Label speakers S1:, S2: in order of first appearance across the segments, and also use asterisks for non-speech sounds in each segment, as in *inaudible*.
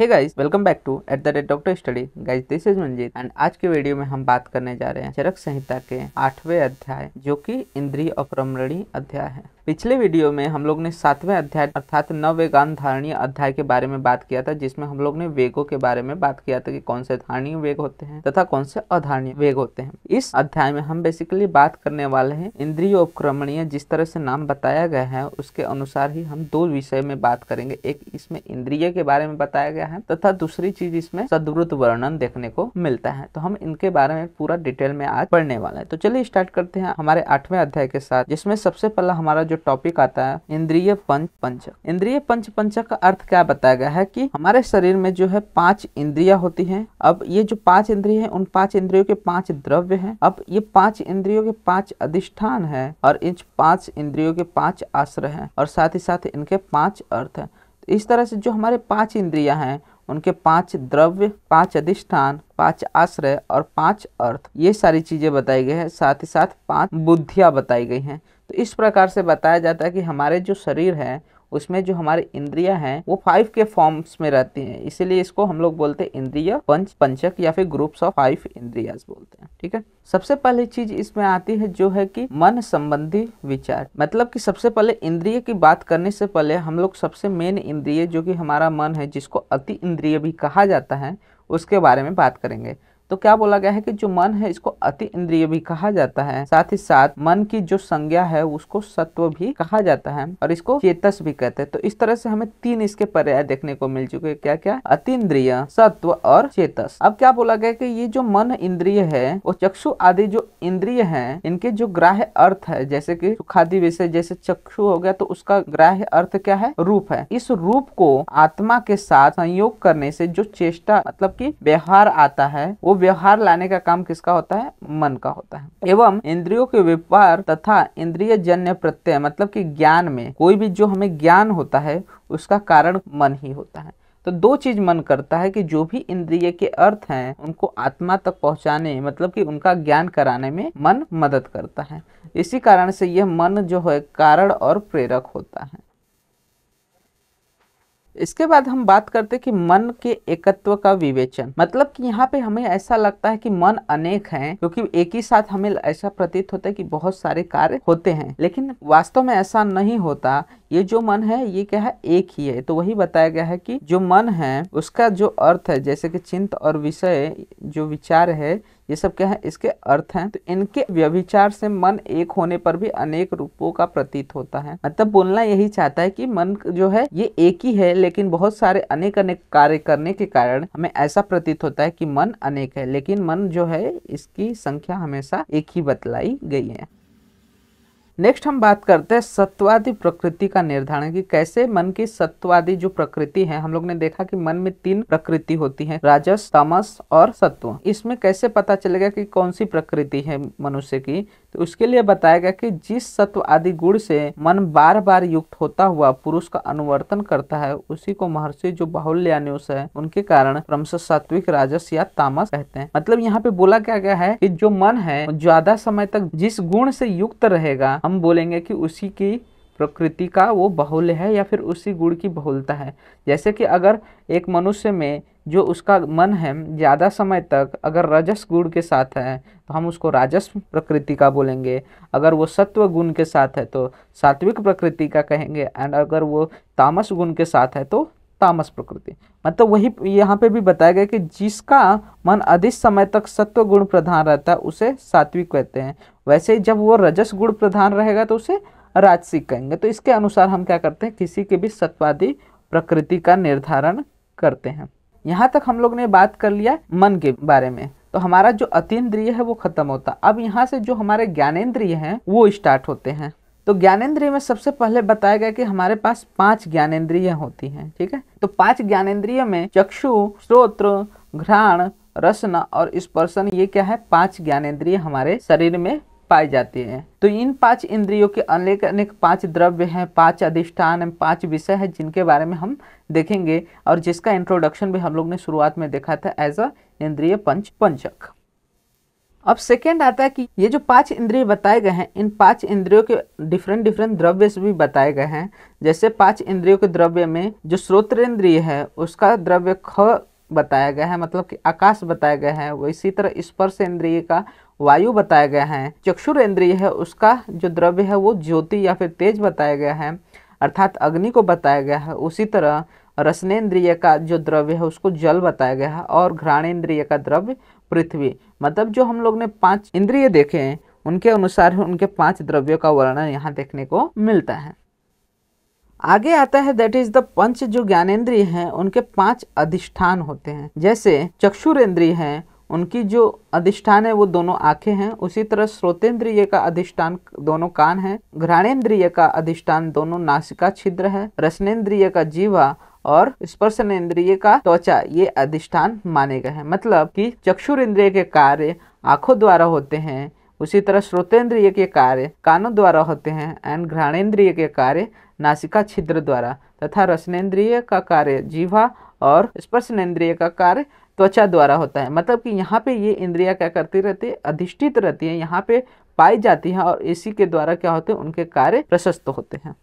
S1: Hey guys welcome back to at the rate doctor study guys this is Manjeet and आज के video में हम बात करने जा रहे हैं चरक संहिता के आठवें अध्याय जो कि इंद्रिय अप्रमणी अध्याय है पिछले वीडियो में हम लोग ने सातवें अध्याय अर्थात नवेगान धारणीय अध्याय के बारे में बात किया था जिसमें हम लोग ने वेगों के बारे में बात किया था कि कौन से धारणीय वेग होते हैं तथा कौन से अधारणीय वेग होते हैं इस अध्याय में हम बेसिकली बात करने वाले हैं इंद्रिय उपक्रमणीय जिस तरह से नाम बताया गया है उसके अनुसार ही हम दो विषय में बात करेंगे एक इसमें इंद्रिय के बारे में बताया गया गया है तथा दूसरी चीज इसमें सदवृत वर्णन देखने को मिलता है तो हम इनके बारे में पूरा डिटेल में आज पढ़ने वाले हैं तो चलिए स्टार्ट करते हैं हमारे आठवें अध्याय के साथ जिसमें सबसे पहला हमारा जो टॉपिक आता है इंद्रिय पंच पंचक इंद्रिय पंच पंचक का अर्थ क्या बताया गया है की हमारे शरीर में जो है पांच इंद्रिया होती है अब ये जो पांच इंद्रिय है उन पांच इंद्रियों के पांच द्रव्य है अब ये पांच इंद्रियों के पांच अधिष्ठान है और इन पांच इंद्रियों के पांच आश्रय है और साथ ही साथ इनके पांच अर्थ है इस तरह से जो हमारे पांच इंद्रियां हैं उनके पांच द्रव्य पांच अधिष्ठान पांच आश्रय और पांच अर्थ ये सारी चीजें बताई गई हैं साथ ही साथ पांच बुद्धियां बताई गई हैं तो इस प्रकार से बताया जाता है कि हमारे जो शरीर है उसमें जो हमारे इंद्रिया हैं वो फाइव के फॉर्म्स में रहती हैं इसीलिए इसको हम लोग बोलते हैं इंद्रिय पंच पंचक या फिर ग्रुप्स ऑफ फाइव इंद्रियाज बोलते हैं ठीक है सबसे पहली चीज इसमें आती है जो है कि मन संबंधी विचार मतलब कि सबसे पहले इंद्रिय की बात करने से पहले हम लोग सबसे मेन इंद्रिय जो कि हमारा मन है जिसको अति इंद्रिय भी कहा जाता है उसके बारे में बात करेंगे तो क्या बोला गया है कि जो मन है इसको अति इंद्रिय भी कहा जाता है साथ ही साथ मन की जो संज्ञा है उसको सत्व भी कहा जाता है और इसको चेतस भी कहते हैं तो इस तरह से हमें तीन इसके पर्याय देखने को मिल चुके हैं क्या क्या इंद्रिय सत्व और चेतस अब क्या बोला गया कि ये जो मन इंद्रिय है वो चक्षु आदि जो इंद्रिय है इनके जो ग्राह्य अर्थ है जैसे की सुखादि विषय जैसे चक्षु हो गया तो उसका ग्राह्य अर्थ क्या है रूप है इस रूप को आत्मा के साथ संयोग करने से जो चेष्टा मतलब की व्यवहार आता है वो व्यवहार लाने का काम किसका होता है मन का होता है एवं इंद्रियों के व्यापार तथा इंद्रिय जन्य प्रत्यय मतलब कि ज्ञान में कोई भी जो हमें ज्ञान होता है उसका कारण मन ही होता है तो दो चीज मन करता है कि जो भी इंद्रिय के अर्थ हैं उनको आत्मा तक पहुंचाने मतलब कि उनका ज्ञान कराने में मन मदद करता है इसी कारण से यह मन जो है कारण और प्रेरक होता है इसके बाद हम बात करते कि मन के एकत्व का विवेचन मतलब कि यहाँ पे हमें ऐसा लगता है कि मन अनेक हैं क्योंकि एक ही साथ हमें ऐसा प्रतीत होता है कि बहुत सारे कार्य होते हैं लेकिन वास्तव में ऐसा नहीं होता ये जो मन है ये क्या है एक ही है तो वही बताया गया है कि जो मन है उसका जो अर्थ है जैसे कि चिंत और विषय जो विचार है ये सब क्या है इसके अर्थ हैं तो इनके व्यभिचार से मन एक होने पर भी अनेक रूपों का प्रतीत होता है मतलब बोलना यही चाहता है कि मन जो है ये एक ही है लेकिन बहुत सारे अनेक अनेक कार्य करने के कारण हमें ऐसा प्रतीत होता है कि मन अनेक है लेकिन मन जो है इसकी संख्या हमेशा एक ही बतलाई गई है नेक्स्ट हम बात करते हैं सत्वादी प्रकृति का निर्धारण कि कैसे मन की सत्वादी जो प्रकृति है हम लोग ने देखा कि मन में तीन प्रकृति होती है राजस तमस और सत्व इसमें कैसे पता चलेगा कि कौन सी प्रकृति है मनुष्य की तो उसके लिए बताया गया कि जिस सत्व आदि गुण से मन बार बार युक्त होता हुआ पुरुष का अनुवर्तन करता है उसी को महर्षि जो बाहुल्यानुष है उनके कारण क्रमश सात्विक राजस या तामस कहते हैं मतलब यहाँ पे बोला क्या गया है कि जो मन है ज्यादा समय तक जिस गुण से युक्त रहेगा हम बोलेंगे कि उसी की प्रकृति का वो बहुल्य है या फिर उसी गुण की बहुलता है जैसे कि अगर एक मनुष्य में जो उसका मन है ज़्यादा समय तक अगर रजस गुण के साथ है तो हम उसको राजस प्रकृति का बोलेंगे अगर वो सत्व गुण के साथ है तो सात्विक प्रकृति का कहेंगे एंड अगर वो तामस गुण के साथ है तो तामस प्रकृति मतलब वही यहाँ पे भी बताया गया कि जिसका मन अधिक समय तक सत्व गुण प्रधान रहता है उसे सात्विक कहते हैं वैसे जब वो रजस गुण प्रधान रहेगा तो उसे राजसिक कहेंगे तो इसके अनुसार हम क्या करते हैं किसी के भी सत्वादी प्रकृति का निर्धारण करते हैं यहाँ तक हम लोग ने बात कर लिया मन के बारे में तो हमारा जो अतीन्द्रिय है वो खत्म होता अब यहाँ से जो हमारे ज्ञानेन्द्रिय हैं वो स्टार्ट होते हैं तो ज्ञानेन्द्रिय में सबसे पहले बताया गया कि हमारे पास पांच ज्ञानेन्द्रिय होती हैं ठीक है तो पांच ज्ञानेन्द्रिय में चक्षु श्रोत्र घ्राण रसना और स्पर्शन ये क्या है पांच ज्ञानेन्द्रिय हमारे शरीर में पाए जाते हैं तो इन पांच इंद्रियों के अनेक अनेक पांच द्रव्य हैं पांच अधिष्ठान हैं पांच विषय हैं जिनके बारे में हम देखेंगे और जिसका इंट्रोडक्शन भी हम लोग ने शुरुआत में देखा था एज अ इंद्रिय पंच पंचक अब सेकेंड आता है कि ये जो पांच इंद्रिय बताए गए हैं इन पांच इंद्रियों के डिफरेंट डिफरेंट द्रव्य भी बताए गए हैं जैसे पांच इंद्रियों के द्रव्य में जो इंद्रिय है उसका द्रव्य ख बताया गया है मतलब कि आकाश बताया गया है वो इसी तरह स्पर्श इंद्रिय का वायु बताया गया है चक्षुर इंद्रिय है उसका जो द्रव्य है वो ज्योति या फिर तेज बताया गया है अर्थात अग्नि को बताया गया है उसी तरह रसनेन्द्रिय का जो द्रव्य है उसको जल बताया गया है और घ्राणेन्द्रिय का द्रव्य पृथ्वी मतलब जो हम लोग ने पांच इंद्रिय देखे हैं उनके अनुसार उनके पांच द्रव्यों का वर्णन यहाँ देखने को मिलता है आगे आता है दैट इज द पंच जो ज्ञानेन्द्रिय हैं उनके पांच अधिष्ठान होते हैं जैसे चक्षुरेंद्रिय हैं उनकी जो अधिष्ठान है वो दोनों आंखें हैं उसी तरह श्रोतेंद्रिय का अधिष्ठान दोनों कान है घ्राणेन्द्रिय का अधिष्ठान दोनों नासिका छिद्र है रसनेन्द्रिय का जीवा और स्पर्शन इंद्रिय का त्वचा ये अधिष्ठान माने गए हैं मतलब कि चक्षुर इंद्रिय के कार्य आंखों द्वारा होते हैं उसी तरह श्रोतेंद्रिय के कार्य कानों द्वारा होते हैं एंड घ्राणेन्द्रिय के कार्य नासिका छिद्र द्वारा तथा रसनेन्द्रिय का कार्य जीवा और स्पर्शनेन्द्रिय का कार्य त्वचा द्वारा होता है मतलब कि यहाँ पे ये इंद्रिया क्या करती रहती है अधिष्ठित रहती है यहाँ पे पाई जाती है और इसी के द्वारा क्या होते हैं उनके कार्य प्रशस्त होते हैं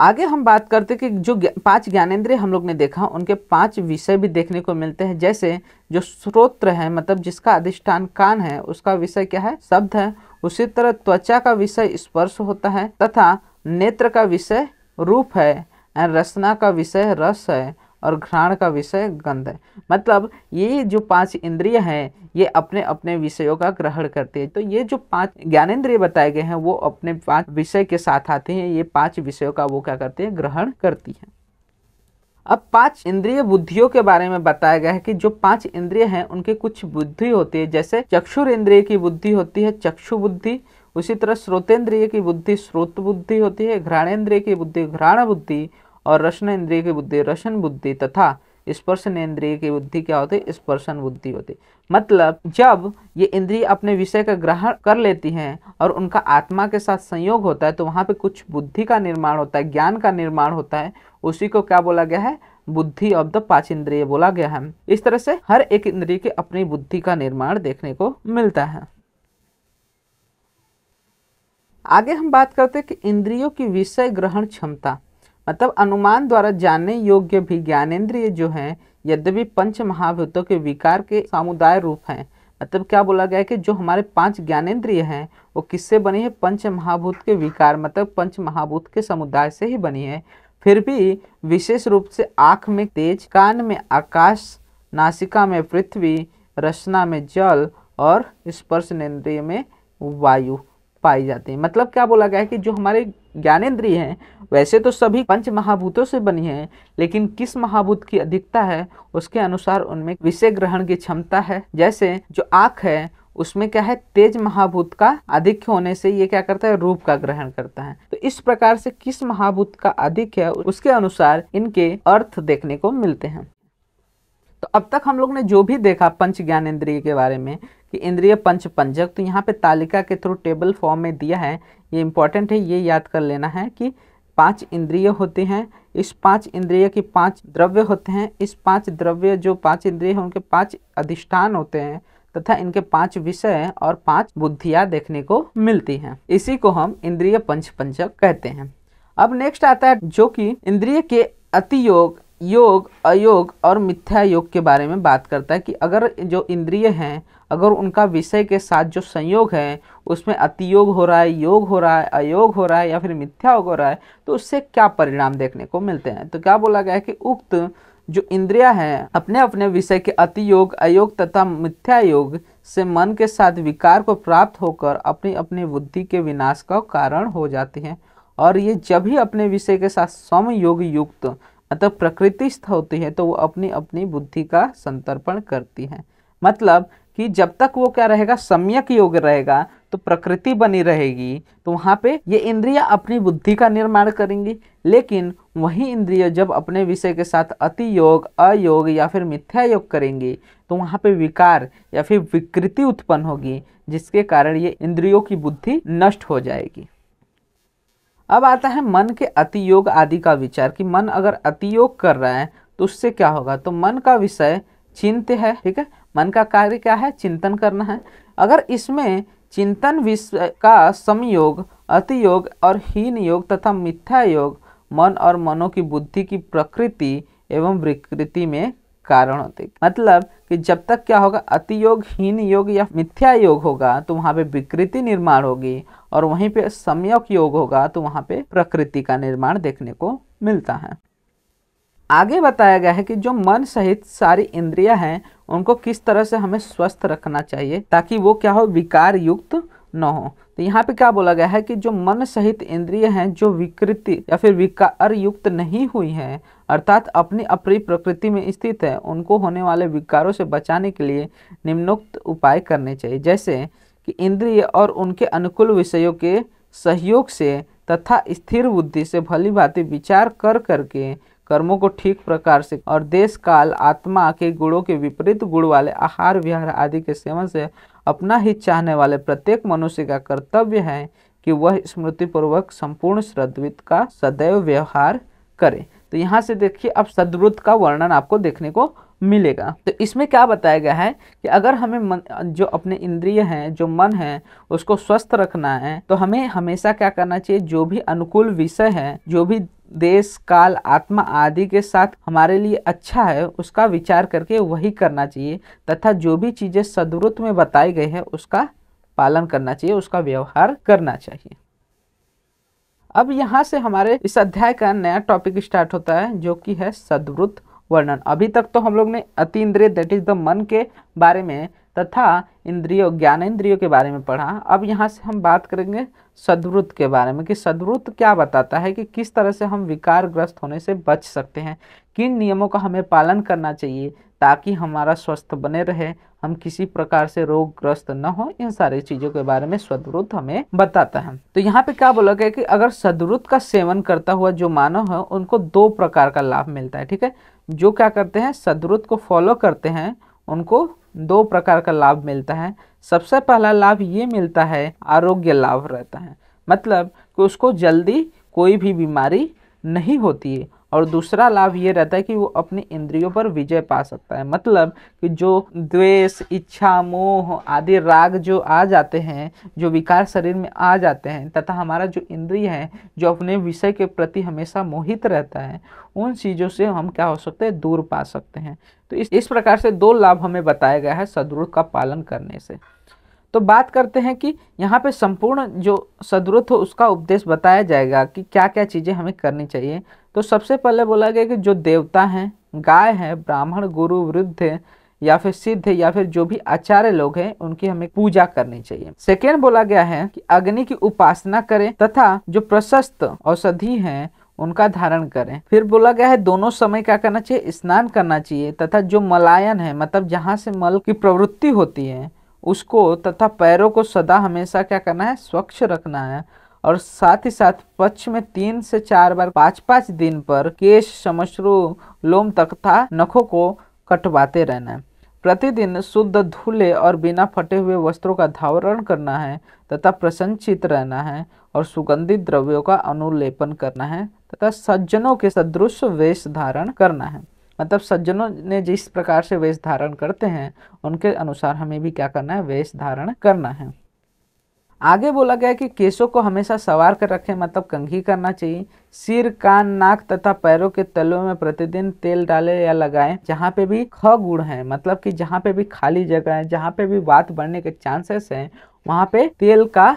S1: आगे हम बात करते कि जो पांच ज्ञानेन्द्रिय हम लोग ने देखा उनके पांच विषय भी देखने को मिलते हैं जैसे जो स्रोत्र है मतलब जिसका अधिष्ठान कान है उसका विषय क्या है शब्द है उसी तरह त्वचा का विषय स्पर्श होता है तथा नेत्र का विषय रूप है रसना का विषय रस है और घ्राण का विषय गंध है मतलब ये जो पांच इंद्रिय हैं ये अपने अपने विषयों का ग्रहण करते हैं तो ये जो पांच ज्ञानेन्द्रिय बताए गए हैं वो अपने पांच विषय के साथ आते हैं ये पांच विषयों का वो क्या करते हैं ग्रहण करती हैं अब पांच इंद्रिय बुद्धियों के बारे में बताया गया है कि जो पांच इंद्रिय हैं उनके कुछ बुद्धि होती है जैसे चक्षुर इंद्रिय की बुद्धि होती है चक्षु बुद्धि उसी तरह श्रोतेंद्रिय की बुद्धि श्रोत बुद्धि होती है घ्राणेन्द्रिय की बुद्धि घ्राण बुद्धि और रसन इंद्रिय की बुद्धि रसन बुद्धि तथा स्पर्शन इंद्रिय की बुद्धि क्या होती है स्पर्शन बुद्धि होती मतलब जब ये इंद्रिय अपने विषय का ग्रहण कर लेती हैं और उनका आत्मा के साथ संयोग होता है तो वहाँ पे कुछ बुद्धि का निर्माण होता है ज्ञान का निर्माण होता है उसी को क्या बोला गया है बुद्धि ऑफ द पाँच इंद्रिय बोला गया है इस तरह से हर एक इंद्रिय के अपनी बुद्धि का निर्माण देखने को मिलता है आगे हम बात करते हैं कि इंद्रियों की विषय ग्रहण क्षमता मतलब अनुमान द्वारा जानने योग्य भी ज्ञानेन्द्रिय जो हैं यद्यपि पंच महाभूतों के विकार के सामुदाय रूप हैं मतलब क्या बोला गया है कि जो हमारे पांच ज्ञानेन्द्रिय हैं वो किससे बनी है पंच महाभूत के विकार मतलब पंच महाभूत के समुदाय से ही बनी है फिर भी विशेष रूप से आँख में तेज कान में आकाश नासिका में पृथ्वी रचना में जल और स्पर्श नेन्द्रिय में वायु पाई जाती है मतलब क्या बोला गया है कि जो हमारे ज्ञानेन्द्रीय हैं वैसे तो सभी पंच महाभूतों से बनी हैं लेकिन किस महाभूत की अधिकता है उसके अनुसार उनमें विषय ग्रहण की क्षमता है जैसे जो आँख है उसमें क्या है तेज महाभूत का अधिक होने से ये क्या करता है रूप का ग्रहण करता है तो इस प्रकार से किस महाभूत का अधिक है उसके अनुसार इनके अर्थ देखने को मिलते हैं तो अब तक हम लोग ने जो भी देखा पंच ज्ञानेन्द्रिय के बारे में कि इंद्रिय पंच पंजक तो यहाँ पे तालिका के थ्रू टेबल फॉर्म में दिया है ये इंपॉर्टेंट है ये याद कर लेना है कि पांच इंद्रिय होते हैं इस पांच इंद्रिय के पांच द्रव्य होते हैं इस पांच द्रव्य जो पांच इंद्रिय हैं उनके पांच अधिष्ठान होते हैं तथा इनके पांच विषय और पांच बुद्धियां देखने को मिलती हैं इसी को हम इंद्रिय पंच पंचक कहते हैं अब नेक्स्ट आता है जो कि इंद्रिय के अति योग योग अयोग और मिथ्या योग के बारे में बात करता है कि अगर जो इंद्रिय हैं अगर उनका विषय के साथ जो संयोग है उसमें अतियोग हो रहा है योग हो रहा है अयोग हो रहा है या फिर मिथ्या हो रहा है तो उससे क्या परिणाम देखने को मिलते हैं तो क्या बोला गया है कि उक्त जो इंद्रिया है अपने अपने विषय के अति योग अयोग तथा मिथ्या योग से मन के साथ विकार को प्राप्त होकर अपनी अपनी बुद्धि के विनाश का कारण हो जाती हैं और ये जब ही अपने विषय के साथ समयोग युक्त अतः प्रकृतिस्थ होती है तो वो अपनी अपनी बुद्धि का संतर्पण करती है मतलब कि जब तक वो क्या रहेगा सम्यक योग रहेगा तो प्रकृति बनी रहेगी तो वहाँ पे ये इंद्रिया अपनी बुद्धि का निर्माण करेंगी लेकिन वही इंद्रिय जब अपने विषय के साथ अति योग अयोग या फिर मिथ्या योग करेंगी तो वहाँ पे विकार या फिर विकृति उत्पन्न होगी जिसके कारण ये इंद्रियों की बुद्धि नष्ट हो जाएगी अब आता है मन के अति योग आदि का विचार कि मन अगर अति योग कर रहा है तो उससे क्या होगा तो मन का विषय चिंत है ठीक है मन का कार्य क्या है चिंतन करना है अगर इसमें चिंतन विश्व का समयोग अतियोग और हीन योग तथा मिथ्या योग मन और मनो की बुद्धि की प्रकृति एवं विकृति में कारण होते मतलब कि जब तक क्या होगा अतियोग हीन योग या मिथ्या योग होगा तो वहाँ पे विकृति निर्माण होगी और वहीं पे सम्यक योग होगा तो वहाँ पे प्रकृति का निर्माण देखने को मिलता है आगे बताया गया है कि जो मन सहित सारी इंद्रियां हैं उनको किस तरह से हमें स्वस्थ रखना चाहिए ताकि वो क्या हो विकार युक्त न हो तो यहाँ पे क्या बोला गया है कि जो मन सहित इंद्रिय हैं जो विकृति या फिर विकार युक्त नहीं हुई हैं अर्थात अपनी अपनी प्रकृति में स्थित है उनको होने वाले विकारों से बचाने के लिए निम्नोक्त उपाय करने चाहिए जैसे कि इंद्रिय और उनके अनुकूल विषयों के सहयोग से तथा स्थिर बुद्धि से भली भांति विचार कर करके कर्मों को ठीक प्रकार से और देश काल आत्मा के गुणों के विपरीत गुण वाले आहार विहार आदि के सेवन से अपना ही चाहने वाले प्रत्येक मनुष्य का कर्तव्य है कि वह स्मृतिपूर्वक संपूर्ण श्रद्वित का सदैव व्यवहार करे तो यहाँ से देखिए अब सदवृत्त का वर्णन आपको देखने को मिलेगा तो इसमें क्या बताया गया है कि अगर हमें मन, जो अपने इंद्रिय हैं जो मन है उसको स्वस्थ रखना है तो हमें हमेशा क्या करना चाहिए जो भी अनुकूल विषय है जो भी देश काल आत्मा आदि के साथ हमारे लिए अच्छा है उसका विचार करके वही करना चाहिए तथा जो भी चीज़ें सदवृत में बताई गई है उसका पालन करना चाहिए उसका व्यवहार करना चाहिए अब यहाँ से हमारे इस अध्याय का नया टॉपिक स्टार्ट होता है जो कि है सदवृत्त वर्णन अभी तक तो हम लोग ने अति इंद्रिय दैट इज द मन के बारे में तथा इंद्रियों ज्ञान इंद्रियों के बारे में पढ़ा अब यहाँ से हम बात करेंगे सदवृत्त के बारे में कि सदवृत्त क्या बताता है कि किस तरह से हम विकारग्रस्त होने से बच सकते हैं किन नियमों का हमें पालन करना चाहिए ताकि हमारा स्वस्थ बने रहे हम किसी प्रकार से रोगग्रस्त न हो इन सारी चीजों के बारे में सदवृत हमें बताता है तो यहाँ पे क्या बोला गया कि अगर सदवृत का सेवन करता हुआ जो मानव है उनको दो प्रकार का लाभ मिलता है ठीक है जो क्या करते हैं सदवृत को फॉलो करते हैं उनको दो प्रकार का लाभ मिलता है सबसे पहला लाभ ये मिलता है आरोग्य लाभ रहता है मतलब कि उसको जल्दी कोई भी बीमारी नहीं होती है और दूसरा लाभ ये रहता है कि वो अपने इंद्रियों पर विजय पा सकता है मतलब कि जो द्वेष इच्छा मोह आदि राग जो आ जाते हैं जो विकार शरीर में आ जाते हैं तथा हमारा जो इंद्रिय है जो अपने विषय के प्रति हमेशा मोहित रहता है उन चीज़ों से हम क्या हो सकते हैं दूर पा सकते हैं तो इस इस प्रकार से दो लाभ हमें बताया गया है सदरुद का पालन करने से तो बात करते हैं कि यहाँ पे संपूर्ण जो सदरुथ हो उसका उपदेश बताया जाएगा कि क्या क्या चीज़ें हमें करनी चाहिए तो सबसे पहले बोला गया कि जो देवता हैं गाय है ब्राह्मण गुरु वृद्ध या फिर सिद्ध या फिर जो भी आचार्य लोग हैं उनकी हमें पूजा करनी चाहिए सेकेंड बोला गया है कि अग्नि की उपासना करें तथा जो प्रशस्त औषधि हैं उनका धारण करें फिर बोला गया है दोनों समय क्या करना चाहिए स्नान करना चाहिए तथा जो मलायन है मतलब जहाँ से मल की प्रवृत्ति होती है उसको तथा पैरों को सदा हमेशा क्या करना है स्वच्छ रखना है और साथ ही साथ पक्ष में तीन से चार बार पाँच पाँच दिन पर केश समश्रु लोम तथा नखों को कटवाते रहना है प्रतिदिन शुद्ध धूले और बिना फटे हुए वस्त्रों का धावरण करना है तथा प्रसन्नचित रहना है और सुगंधित द्रव्यों का अनुलेपन करना है तथा सज्जनों के सदृश वेश धारण करना है मतलब सज्जनों ने जिस प्रकार से वेश धारण करते हैं उनके अनुसार हमें भी क्या करना है वेश धारण करना है आगे बोला गया कि केशों को हमेशा सवार कर रखें मतलब कंघी करना चाहिए सिर कान नाक तथा पैरों के तलों में प्रतिदिन तेल डालें या लगाएं जहाँ पे भी ख गुड़ है मतलब कि जहाँ पे भी खाली जगह है जहाँ पे भी बात बढ़ने के चांसेस हैं वहाँ पे तेल का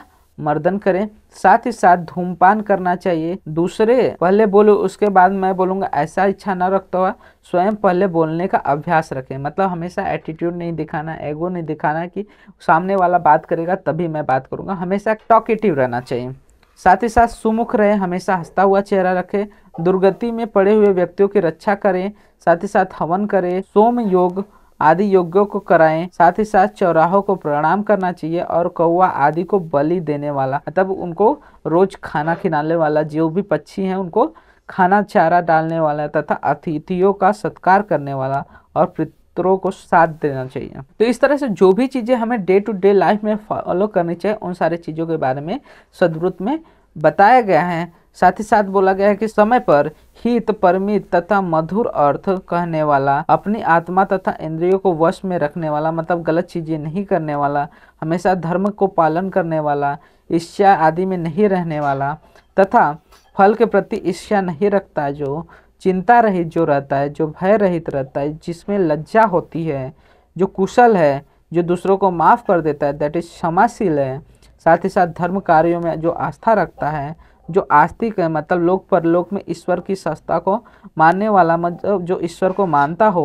S1: मर्दन करें साथ ही साथ धूमपान करना चाहिए दूसरे पहले बोलो उसके बाद मैं बोलूँगा ऐसा इच्छा ना रखता हुआ स्वयं पहले बोलने का अभ्यास रखें मतलब हमेशा एटीट्यूड नहीं दिखाना एगो नहीं दिखाना कि सामने वाला बात करेगा तभी मैं बात करूँगा हमेशा टॉकेटिव रहना चाहिए साथ ही साथ सुमुख रहें हमेशा हंसता हुआ चेहरा रखें दुर्गति में पड़े हुए व्यक्तियों की रक्षा करें साथ ही साथ हवन करें सोम योग आदि योग्यों को कराएं साथ ही साथ चौराहों को प्रणाम करना चाहिए और कौआ आदि को बलि देने वाला मतलब उनको रोज खाना खिलाने वाला जो भी पक्षी हैं उनको खाना चारा डालने वाला तथा अतिथियों का सत्कार करने वाला और पितरों को साथ देना चाहिए तो इस तरह से जो भी चीज़ें हमें डे टू डे लाइफ में फॉलो करनी चाहिए उन सारी चीज़ों के बारे में सदवृत में बताया गया है साथ ही साथ बोला गया है कि समय पर हित परमित तथा मधुर अर्थ कहने वाला अपनी आत्मा तथा इंद्रियों को वश में रखने वाला मतलब गलत चीजें नहीं करने वाला हमेशा धर्म को पालन करने वाला ईर्ष्या आदि में नहीं रहने वाला तथा फल के प्रति ईर्ष्या नहीं रखता जो चिंता रहित जो रहता है जो भय रहित रहता है जिसमें लज्जा होती है जो कुशल है जो दूसरों को माफ़ कर देता है दैट इज क्षमाशील है साथ ही साथ धर्म कार्यों में जो आस्था रखता है जो आस्तिक है मतलब लोक परलोक में ईश्वर की सस्ता को मानने वाला मतलब जो ईश्वर को मानता हो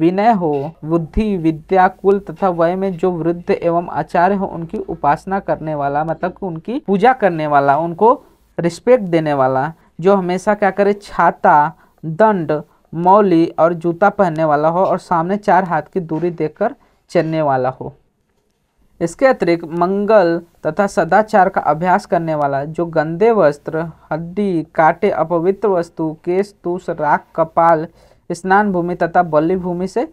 S1: विनय हो बुद्धि विद्या कुल तथा वय में जो वृद्ध एवं आचार्य हो उनकी उपासना करने वाला मतलब कि उनकी पूजा करने वाला उनको रिस्पेक्ट देने वाला जो हमेशा क्या करे छाता दंड मौली और जूता पहनने वाला हो और सामने चार हाथ की दूरी देकर चलने वाला हो इसके अतिरिक्त मंगल तथा सदाचार का अभ्यास करने वाला जो गंदे वस्त्र हड्डी काटे अपवित्र वस्तु केश तूस राख कपाल स्नान भूमि तथा बल्ली भूमि से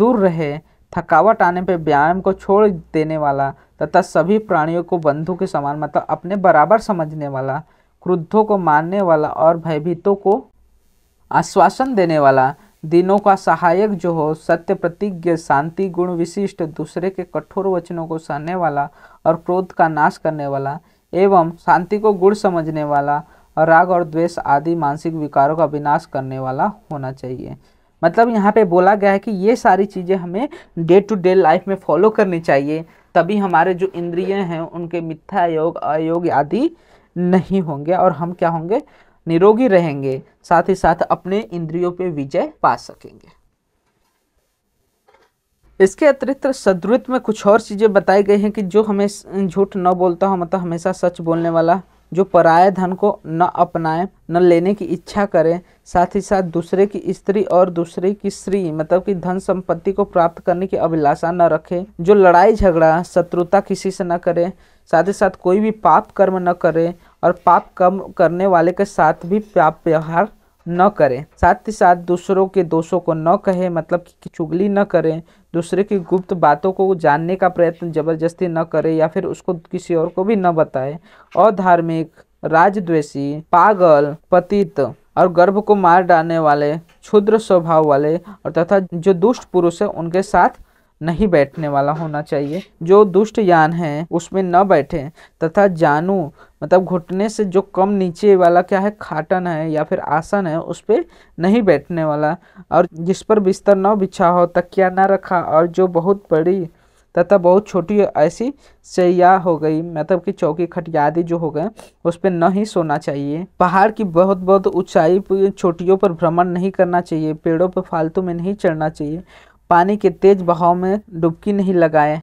S1: दूर रहे थकावट आने पर व्यायाम को छोड़ देने वाला तथा सभी प्राणियों को बंधु के समान मतलब अपने बराबर समझने वाला क्रुद्धों को मानने वाला और भयभीतों को आश्वासन देने वाला दिनों का सहायक जो हो सत्य प्रतिज्ञ शांति गुण विशिष्ट दूसरे के कठोर वचनों को सहने वाला और क्रोध का नाश करने वाला एवं शांति को गुण समझने वाला और राग और द्वेष आदि मानसिक विकारों का विनाश करने वाला होना चाहिए मतलब यहाँ पे बोला गया है कि ये सारी चीज़ें हमें डे टू डे लाइफ में फॉलो करनी चाहिए तभी हमारे जो इंद्रिय हैं उनके मिथ्या योग अयोग आदि नहीं होंगे और हम क्या होंगे निरोगी रहेंगे साथ ही साथ अपने इंद्रियों पे विजय पा सकेंगे इसके अतिरिक्त सदृत में कुछ और चीज़ें बताई गई हैं कि जो हमें झूठ न बोलता हो मतलब हमेशा सच बोलने वाला जो पराय धन को न अपनाए न लेने की इच्छा करें साथ ही साथ दूसरे की स्त्री और दूसरे की स्त्री मतलब कि धन संपत्ति को प्राप्त करने की अभिलाषा न रखें जो लड़ाई झगड़ा शत्रुता किसी से न करें साथ ही साथ कोई भी पाप कर्म न करें और पाप कम करने वाले के साथ भी पाप व्यवहार न करें साथ ही साथ दूसरों के दोषों को न कहें मतलब कि चुगली न करें दूसरे की गुप्त बातों को जानने का प्रयत्न जबरदस्ती न करें या फिर उसको किसी और को भी न बताएं अधार्मिक राजद्वेषी पागल पतित और गर्भ को मार डालने वाले क्षुद्र स्वभाव वाले और तथा जो दुष्ट पुरुष है उनके साथ नहीं बैठने वाला होना चाहिए जो दुष्ट यान है उसमें न बैठे तथा जानू मतलब घुटने से जो कम नीचे वाला क्या है खाटन है या फिर आसन है उस पर नहीं बैठने वाला और जिस पर बिस्तर न बिछा हो तकिया न रखा और जो बहुत बड़ी तथा बहुत छोटी ऐसी सैया हो गई मतलब कि चौकी खटिया आदि जो हो गए उस पर न ही सोना चाहिए पहाड़ की बहुत बहुत ऊंचाई चोटियों पर भ्रमण नहीं करना चाहिए पेड़ों पर फालतू में नहीं चढ़ना चाहिए पानी के तेज बहाव में डुबकी नहीं लगाएं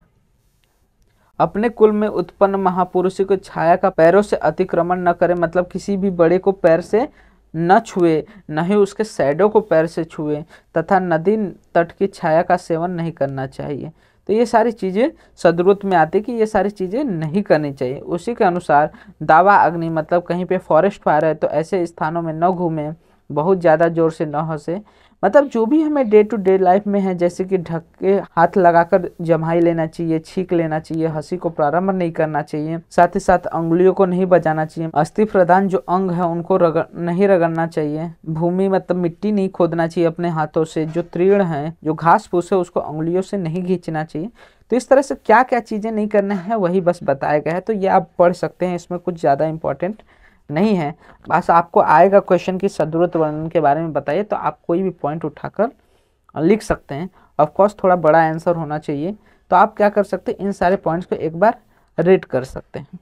S1: अपने कुल में उत्पन्न महापुरुष को छाया का पैरों से अतिक्रमण न करें मतलब किसी भी बड़े को पैर से न छुए न ही उसके सैडो को पैर से छुए तथा नदी तट की छाया का सेवन नहीं करना चाहिए तो ये सारी चीज़ें सदरुत में आती कि ये सारी चीज़ें नहीं करनी चाहिए उसी के अनुसार दावा अग्नि मतलब कहीं पे फॉरेस्ट फायर है तो ऐसे स्थानों में न घूमें बहुत ज़्यादा ज़ोर से न हंसे मतलब जो भी हमें डे टू डे लाइफ में है जैसे कि ढक के हाथ लगाकर जमाई लेना चाहिए छींक लेना चाहिए हंसी को प्रारंभ नहीं करना चाहिए साथ ही साथ उंगुलियों को नहीं बजाना चाहिए अस्थि प्रधान जो अंग है उनको रगड़ नहीं रगड़ना चाहिए भूमि मतलब मिट्टी नहीं खोदना चाहिए अपने हाथों से जो तीर्ण है जो घास फूस है उसको उंगुलियों से नहीं खींचना चाहिए तो इस तरह से क्या क्या चीज़ें नहीं करना है वही बस बताया गया है तो ये आप पढ़ सकते हैं इसमें कुछ ज़्यादा इंपॉर्टेंट नहीं है बस आपको आएगा क्वेश्चन की सदुरुत वर्णन के बारे में बताइए तो आप कोई भी पॉइंट उठाकर लिख सकते हैं ऑफकोर्स थोड़ा बड़ा आंसर होना चाहिए तो आप क्या कर सकते हैं इन सारे पॉइंट्स को एक बार रीड कर सकते हैं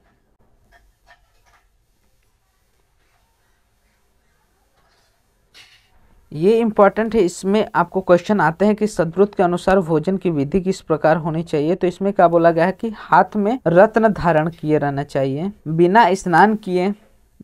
S1: ये इम्पॉर्टेंट है इसमें आपको क्वेश्चन आते हैं कि सदरुत के अनुसार भोजन की विधि किस प्रकार होनी चाहिए तो इसमें क्या बोला गया है कि हाथ में रत्न धारण किए रहना चाहिए बिना स्नान किए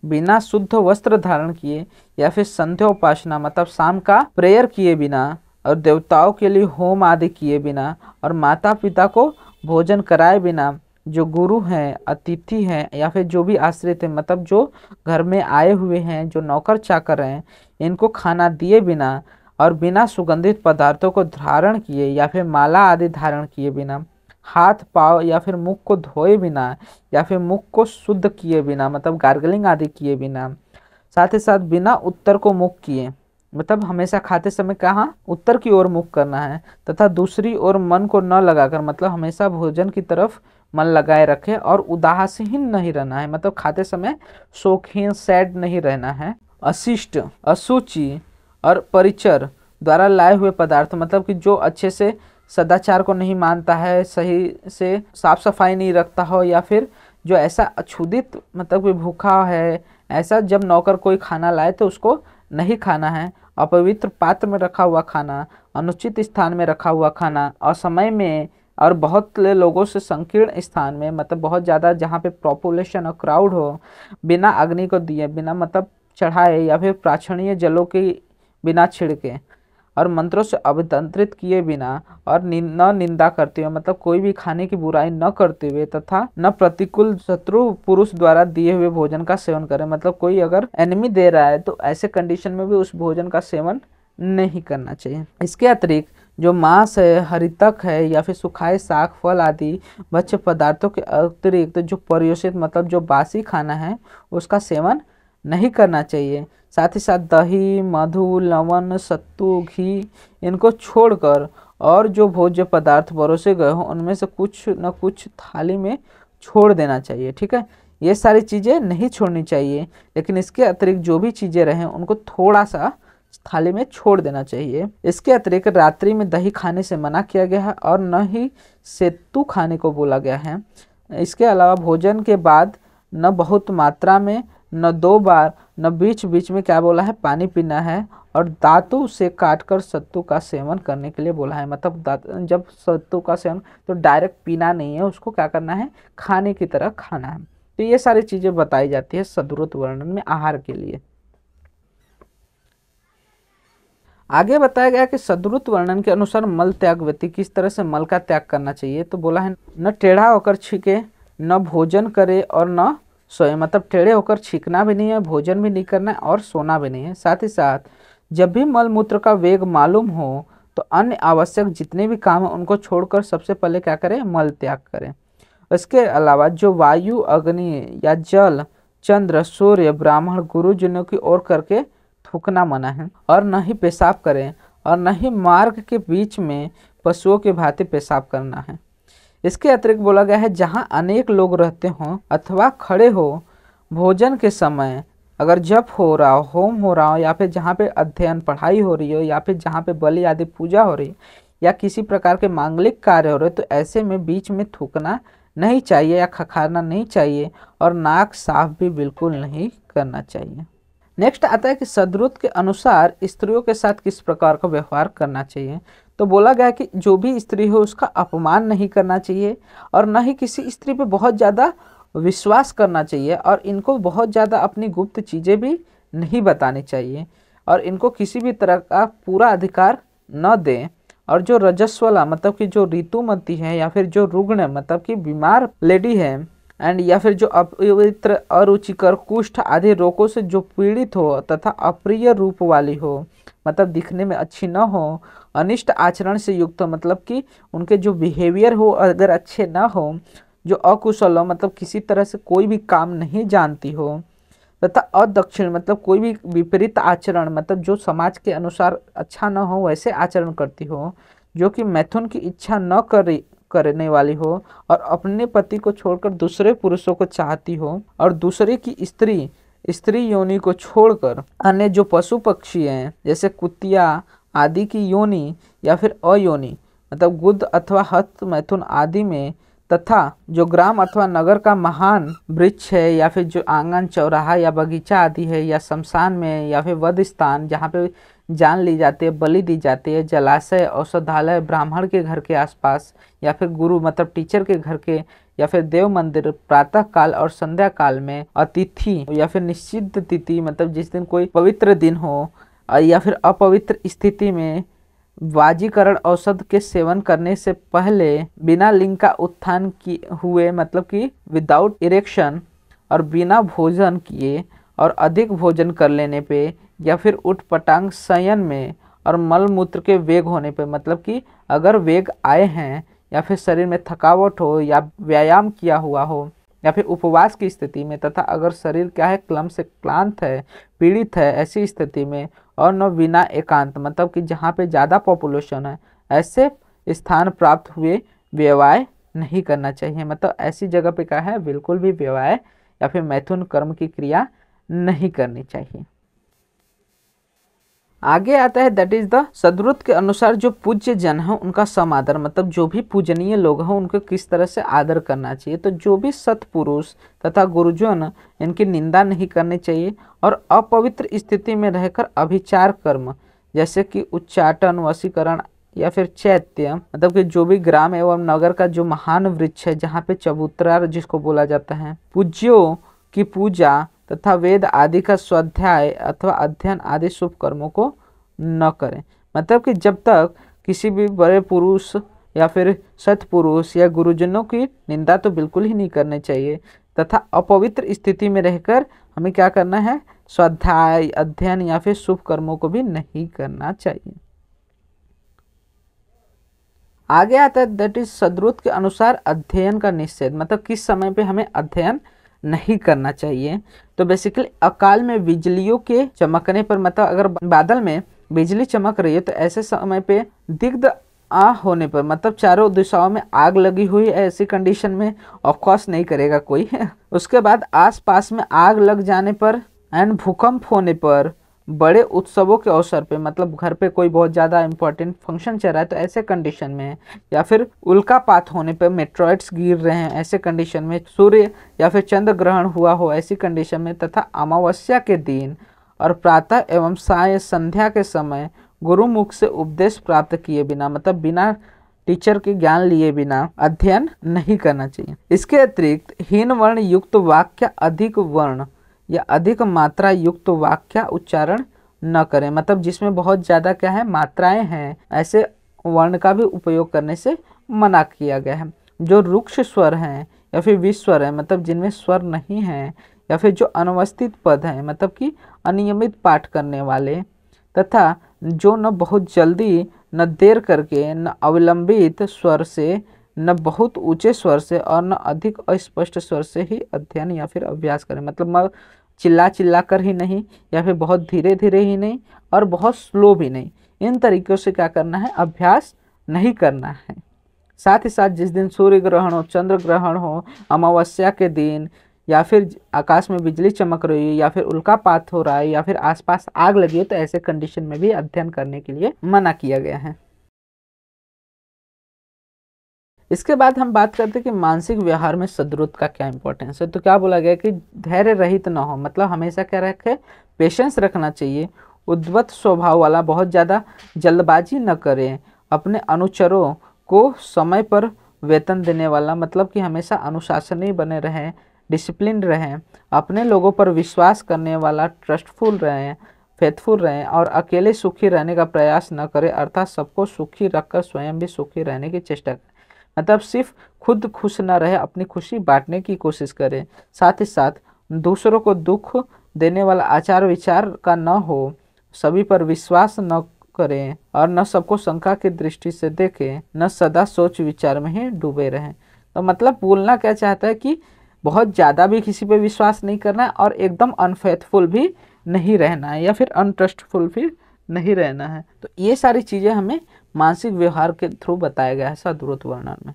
S1: बिना शुद्ध वस्त्र धारण किए या फिर संध्या उपासना मतलब शाम का प्रेयर किए बिना और देवताओं के लिए होम आदि किए बिना और माता पिता को भोजन कराए बिना जो गुरु हैं अतिथि हैं या फिर जो भी आश्रित हैं मतलब जो घर में आए हुए हैं जो नौकर चाकर हैं इनको खाना दिए बिना और बिना सुगंधित पदार्थों को धारण किए या फिर माला आदि धारण किए बिना हाथ पाव या फिर मुख को धोए बिना या फिर मुख को शुद्ध किए बिना मतलब गार्गलिंग आदि किए बिना साथ ही साथ बिना उत्तर को मुख किए मतलब हमेशा खाते समय कहाँ उत्तर की ओर मुख करना है तथा दूसरी ओर मन को न लगाकर मतलब हमेशा भोजन की तरफ मन लगाए रखें और उदासहीन नहीं रहना है मतलब खाते समय शोकहीन सैड नहीं रहना है अशिष्ट असूचि और परिचर द्वारा लाए हुए पदार्थ मतलब कि जो अच्छे से सदाचार को नहीं मानता है सही से साफ सफाई नहीं रखता हो या फिर जो ऐसा अछूदित मतलब कोई भूखा है ऐसा जब नौकर कोई खाना लाए तो उसको नहीं खाना है अपवित्र पात्र में रखा हुआ खाना अनुचित स्थान में रखा हुआ खाना और समय में और बहुत लोगों से संकीर्ण स्थान में मतलब बहुत ज़्यादा जहाँ पे पॉपुलेशन और क्राउड हो बिना अग्नि को दिए बिना मतलब चढ़ाए या फिर प्राचरणीय जलों के बिना छिड़के और मंत्रों से अभितंत्रित किए बिना और न निंदा करते हुए मतलब कोई भी खाने की बुराई न करते हुए तथा न प्रतिकूल शत्रु पुरुष द्वारा दिए हुए भोजन का सेवन करें मतलब कोई अगर एनिमी दे रहा है तो ऐसे कंडीशन में भी उस भोजन का सेवन नहीं करना चाहिए इसके अतिरिक्त जो मांस है हरितक है या फिर सुखाए साग फल आदि भक्ष्य पदार्थों के अतिरिक्त जो परियोषित मतलब जो बासी खाना है उसका सेवन नहीं करना चाहिए साथ ही साथ दही मधु लवण सत्तू घी इनको छोड़कर और जो भोज्य पदार्थ परोसे गए हों उनमें से कुछ न कुछ थाली में छोड़ देना चाहिए ठीक है ये सारी चीज़ें नहीं छोड़नी चाहिए लेकिन इसके अतिरिक्त जो भी चीज़ें रहें उनको थोड़ा सा थाली में छोड़ देना चाहिए इसके अतिरिक्त रात्रि में दही खाने से मना किया गया है और न ही सेतु खाने को बोला गया है इसके अलावा भोजन के बाद न बहुत मात्रा में न दो बार न बीच बीच में क्या बोला है पानी पीना है और दांतों से काटकर सत्तू का सेवन करने के लिए बोला है मतलब जब सत्तू का सेवन तो डायरेक्ट पीना नहीं है उसको क्या करना है खाने की तरह खाना है तो ये सारी चीज़ें बताई जाती है सदुरुत वर्णन में आहार के लिए आगे बताया गया कि सदुरुत वर्णन के अनुसार मल त्याग व्यक्ति किस तरह से मल का त्याग करना चाहिए तो बोला है न टेढ़ा होकर छिके न भोजन करे और न सोए मतलब टेढ़े होकर छींकना भी नहीं है भोजन भी नहीं करना है और सोना भी नहीं है साथ ही साथ जब भी मल मूत्र का वेग मालूम हो तो अन्य आवश्यक जितने भी काम हैं उनको छोड़कर सबसे पहले क्या करें मल त्याग करें इसके अलावा जो वायु अग्नि या जल चंद्र सूर्य ब्राह्मण गुरु जनों की ओर करके थूकना मना है और न ही पेशाब करें और न ही मार्ग के बीच में पशुओं की भांति पेशाब करना है इसके अतिरिक्त बोला गया है जहाँ अनेक लोग रहते हों अथवा खड़े हो भोजन के समय अगर जप हो रहा हो होम हो रहा हो या फिर जहाँ पे अध्ययन पढ़ाई हो रही हो या फिर जहाँ पे बलि आदि पूजा हो रही या किसी प्रकार के मांगलिक कार्य हो रहे तो ऐसे में बीच में थूकना नहीं चाहिए या खखारना नहीं चाहिए और नाक साफ भी बिल्कुल नहीं करना चाहिए नेक्स्ट आता है कि सदरुत के अनुसार स्त्रियों के साथ किस प्रकार का व्यवहार करना चाहिए तो बोला गया कि जो भी स्त्री हो उसका अपमान नहीं करना चाहिए और न ही किसी स्त्री पे बहुत ज़्यादा विश्वास करना चाहिए और इनको बहुत ज़्यादा अपनी गुप्त चीज़ें भी नहीं बतानी चाहिए और इनको किसी भी तरह का पूरा अधिकार न दें और जो रजस्वला मतलब कि जो ऋतुमती है या फिर जो रुग्ण मतलब कि बीमार लेडी है एंड या फिर जो अपवित्र अरुचिकर कुष्ठ आदि रोगों से जो पीड़ित हो तथा अप्रिय रूप वाली हो मतलब दिखने में अच्छी ना हो अनिष्ट आचरण से युक्त हो मतलब कि उनके जो बिहेवियर हो अगर अच्छे ना हो जो अकुशल हो मतलब किसी तरह से कोई भी काम नहीं जानती हो तथा अदक्षिण मतलब कोई भी विपरीत आचरण मतलब जो समाज के अनुसार अच्छा ना हो वैसे आचरण करती हो जो कि मैथुन की इच्छा न कर करने वाली हो और अपने पति को छोड़कर दूसरे पुरुषों को चाहती हो और दूसरे की स्त्री स्त्री योनि को छोड़कर अन्य जो पशु पक्षी हैं जैसे कुतिया आदि की योनि या फिर अयोनि मतलब गुद अथवा हस्त मैथुन आदि में तथा जो ग्राम अथवा नगर का महान वृक्ष है या फिर जो आंगन चौराहा या बगीचा आदि है या शमशान में या फिर वध स्थान जहाँ पे जान ली जाती है बलि दी जाती है जलाशय औषधालय ब्राह्मण के घर के आसपास या फिर गुरु मतलब टीचर के घर के या फिर देव मंदिर प्रातः काल और संध्या काल में अतिथि या फिर निश्चित तिथि मतलब जिस दिन कोई पवित्र दिन हो या फिर अपवित्र स्थिति में वाजीकरण औषध के सेवन करने से पहले बिना लिंग का उत्थान किए हुए मतलब कि विदाउट इरेक्शन और बिना भोजन किए और अधिक भोजन कर लेने पे या फिर उठ पटांग संयन में और मल मूत्र के वेग होने पर मतलब कि अगर वेग आए हैं या फिर शरीर में थकावट हो या व्यायाम किया हुआ हो या फिर उपवास की स्थिति में तथा अगर शरीर क्या है क्लम से क्लांत है पीड़ित है ऐसी स्थिति में और न बिना एकांत मतलब कि जहाँ पे ज़्यादा पॉपुलेशन है ऐसे स्थान प्राप्त हुए व्यवहार नहीं करना चाहिए मतलब ऐसी जगह पे क्या है बिल्कुल भी व्यवहार या फिर मैथुन कर्म की क्रिया नहीं करनी चाहिए आगे आता है दैट इज द सदरुत के अनुसार जो पूज्य जन है उनका समादर मतलब जो भी पूजनीय लोग हैं उनको किस तरह से आदर करना चाहिए तो जो भी सत्पुरुष तथा गुरुजन इनकी निंदा नहीं करनी चाहिए और अपवित्र स्थिति में रहकर अभिचार कर्म जैसे कि उच्चाटन वशीकरण या फिर चैत्य मतलब कि जो भी ग्राम एवं नगर का जो महान वृक्ष है जहाँ पे चबूतरा जिसको बोला जाता है पूज्यों की पूजा तथा वेद आदि का स्वाध्याय अथवा अध्ययन आदि शुभ कर्मों को न करें मतलब कि जब तक किसी भी बड़े पुरुष या फिर सतपुरुष या गुरुजनों की निंदा तो बिल्कुल ही नहीं करनी चाहिए तथा अपवित्र स्थिति में रहकर हमें क्या करना है स्वाध्याय अध्ययन या फिर शुभ कर्मों को भी नहीं करना चाहिए आगे आता है दैट इज सदरुत के अनुसार अध्ययन का निषेध मतलब किस समय पे हमें अध्ययन नहीं करना चाहिए तो बेसिकली अकाल में बिजलियों के चमकने पर मतलब अगर बादल में बिजली चमक रही है तो ऐसे समय पे दिग्ध आ होने पर मतलब चारों दिशाओं में आग लगी हुई है ऐसी कंडीशन में ऑफकोर्स नहीं करेगा कोई *laughs* उसके बाद आसपास में आग लग जाने पर एंड भूकंप होने पर बड़े उत्सवों के अवसर पे मतलब घर पे कोई बहुत ज़्यादा इंपॉर्टेंट फंक्शन चल रहा है तो ऐसे कंडीशन में या फिर उल्का पात होने पे मेट्रॉइड्स गिर रहे हैं ऐसे कंडीशन में सूर्य या फिर चंद्र ग्रहण हुआ हो ऐसी कंडीशन में तथा अमावस्या के दिन और प्रातः एवं साय संध्या के समय गुरुमुख से उपदेश प्राप्त किए बिना मतलब बिना टीचर के ज्ञान लिए बिना अध्ययन नहीं करना चाहिए इसके अतिरिक्त हीन वर्ण युक्त वाक्य अधिक वर्ण या अधिक मात्रा युक्त तो वाक्य उच्चारण न करें मतलब जिसमें बहुत ज़्यादा क्या है मात्राएं हैं ऐसे वर्ण का भी उपयोग करने से मना किया गया है जो रुक्ष स्वर हैं या फिर विस्वर हैं मतलब जिनमें स्वर नहीं हैं या फिर जो अनुवस्थित पद हैं मतलब कि अनियमित पाठ करने वाले तथा जो न बहुत जल्दी न देर करके न अवलंबित स्वर से न बहुत ऊंचे स्वर से और न अधिक अस्पष्ट स्वर से ही अध्ययन या फिर अभ्यास करें मतलब मैं चिल्ला चिल्ला कर ही नहीं या फिर बहुत धीरे धीरे ही नहीं और बहुत स्लो भी नहीं इन तरीक़ों से क्या करना है अभ्यास नहीं करना है साथ ही साथ जिस दिन सूर्य ग्रहण हो चंद्र ग्रहण हो अमावस्या के दिन या फिर आकाश में बिजली चमक रही है या फिर उल्कापात हो रहा है या फिर आसपास आग लगी है तो ऐसे कंडीशन में भी अध्ययन करने के लिए मना किया गया है इसके बाद हम बात करते हैं कि मानसिक व्यवहार में सदरुत का क्या इंपॉर्टेंस है तो क्या बोला गया कि धैर्य रहित ना हो मतलब हमेशा क्या रखे पेशेंस रखना चाहिए उद्वत स्वभाव वाला बहुत ज़्यादा जल्दबाजी न करें अपने अनुचरों को समय पर वेतन देने वाला मतलब कि हमेशा अनुशासनी बने रहें डिसिप्लिन रहें अपने लोगों पर विश्वास करने वाला ट्रस्टफुल रहें फेथफुल रहें और अकेले सुखी रहने का प्रयास न करें अर्थात सबको सुखी रखकर स्वयं भी सुखी रहने की चेष्टा करें मतलब सिर्फ खुद खुश न रहे अपनी खुशी बांटने की कोशिश करें साथ ही साथ दूसरों को दुख देने वाला आचार विचार का न हो सभी पर विश्वास न करें और न सबको शंका की दृष्टि से देखें न सदा सोच विचार में ही डूबे रहें तो मतलब बोलना क्या चाहता है कि बहुत ज़्यादा भी किसी पर विश्वास नहीं करना और एकदम अनफेथफुल भी नहीं रहना है या फिर अनट्रस्टफुल भी नहीं रहना है तो ये सारी चीज़ें हमें मानसिक व्यवहार के थ्रू बताया गया है सदरुत वर्णन में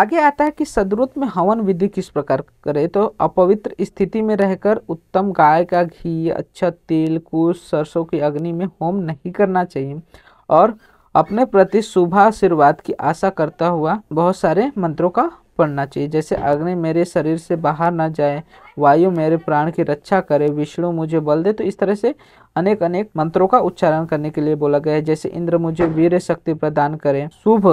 S1: आगे आता है कि सदरुत में हवन विधि किस प्रकार करें तो अपवित्र स्थिति में रहकर उत्तम गाय का घी अच्छा तेल कुश सरसों की अग्नि में होम नहीं करना चाहिए और अपने प्रति शुभ आशीर्वाद की आशा करता हुआ बहुत सारे मंत्रों का पढ़ना चाहिए जैसे अग्नि मेरे शरीर से बाहर ना जाए वायु मेरे प्राण की रक्षा करे विष्णु मुझे बल दे तो इस तरह से अनेक अनेक मंत्रों का उच्चारण करने के लिए बोला गया है जैसे इंद्र मुझे वीर शक्ति प्रदान करें शुभ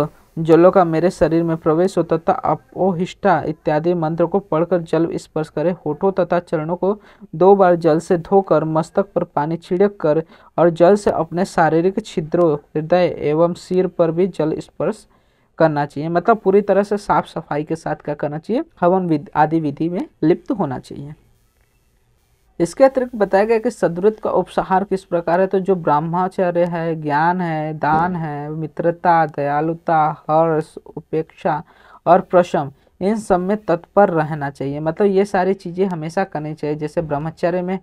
S1: जलों का मेरे शरीर में प्रवेश हो तथा अपोहिष्टा इत्यादि मंत्र को पढ़कर जल स्पर्श करें होठों तथा चरणों को दो बार जल से धोकर मस्तक पर पानी छिड़क कर और जल से अपने शारीरिक छिद्रों हृदय एवं सिर पर भी जल स्पर्श करना चाहिए मतलब पूरी तरह से साफ सफाई के साथ क्या करना चाहिए हवन विधि आदि विधि में लिप्त होना चाहिए इसके अतिरिक्त बताया गया कि सदृत का उपसहार किस प्रकार है तो जो ब्रह्माचर्य है ज्ञान है दान हम्म। है मित्रता दयालुता हर्ष उपेक्षा और प्रशम इन सब में तत्पर रहना चाहिए मतलब ये सारी चीज़ें हमेशा करनी चाहिए जैसे ब्रह्मचर्य में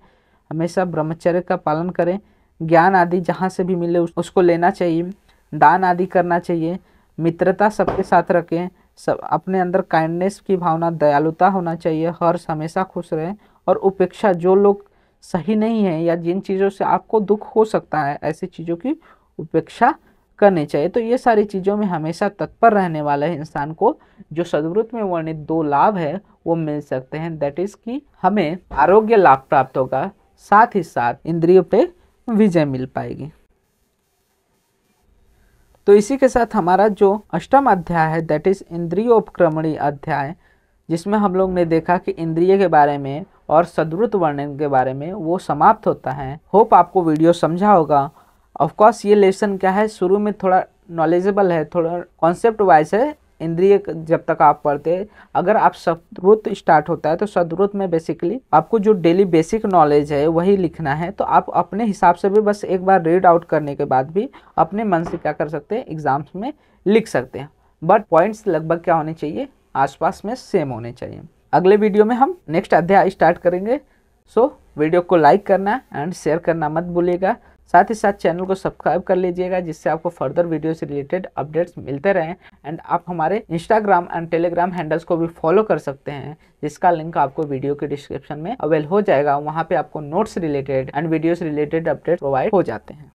S1: हमेशा ब्रह्मचर्य का पालन करें ज्ञान आदि जहाँ से भी मिले उसको लेना चाहिए दान आदि करना चाहिए मित्रता सबके साथ रखें सब अपने अंदर काइंडनेस की भावना दयालुता होना चाहिए हर्ष हमेशा खुश रहें और उपेक्षा जो लोग सही नहीं है या जिन चीज़ों से आपको दुख हो सकता है ऐसी चीज़ों की उपेक्षा करनी चाहिए तो ये सारी चीज़ों में हमेशा तत्पर रहने वाला है इंसान को जो सदवृत्त में वर्णित दो लाभ है वो मिल सकते हैं दैट इज़ कि हमें आरोग्य लाभ प्राप्त होगा साथ ही साथ इंद्रियों पे विजय मिल पाएगी तो इसी के साथ हमारा जो अष्टम अध्याय है दैट इज़ इंद्रियोपक्रमणी अध्याय जिसमें हम लोग ने देखा कि इंद्रिय के बारे में और सदृत वर्णन के बारे में वो समाप्त होता है होप आपको वीडियो समझा होगा ऑफकोर्स ये लेसन क्या है शुरू में थोड़ा नॉलेजेबल है थोड़ा कॉन्सेप्ट वाइज है इंद्रिय जब तक आप पढ़ते अगर आप सदरुत स्टार्ट होता है तो सदरुत में बेसिकली आपको जो डेली बेसिक नॉलेज है वही लिखना है तो आप अपने हिसाब से भी बस एक बार रीड आउट करने के बाद भी अपने मन से क्या कर सकते हैं एग्ज़ाम्स में लिख सकते हैं बट पॉइंट्स लगभग क्या होने चाहिए आसपास में सेम होने चाहिए अगले वीडियो में हम नेक्स्ट अध्याय स्टार्ट करेंगे सो so, वीडियो को लाइक करना एंड शेयर करना मत भूलिएगा साथ ही साथ चैनल को सब्सक्राइब कर लीजिएगा जिससे आपको फर्दर वीडियो से रिलेटेड अपडेट्स मिलते रहें एंड आप हमारे इंस्टाग्राम एंड टेलीग्राम हैंडल्स को भी फॉलो कर सकते हैं जिसका लिंक आपको वीडियो के डिस्क्रिप्शन में अवेल हो जाएगा वहाँ पे आपको notes related and video related update provide हो जाते हैं